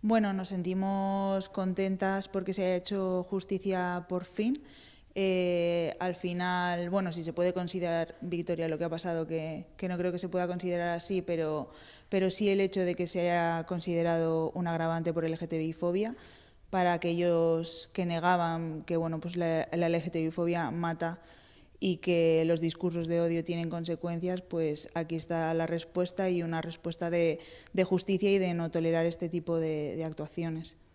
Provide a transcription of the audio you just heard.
Bueno, nos sentimos contentas porque se ha hecho justicia por fin. Eh, al final, bueno, si se puede considerar victoria lo que ha pasado, que, no creo que se pueda considerar así, pero, pero sí el hecho de que se haya considerado un agravante por LGTBI-fobia para aquellos que negaban que bueno, pues la, la lgtbi mata y que los discursos de odio tienen consecuencias, pues aquí está la respuesta y una respuesta de, justicia y de no tolerar este tipo de actuaciones.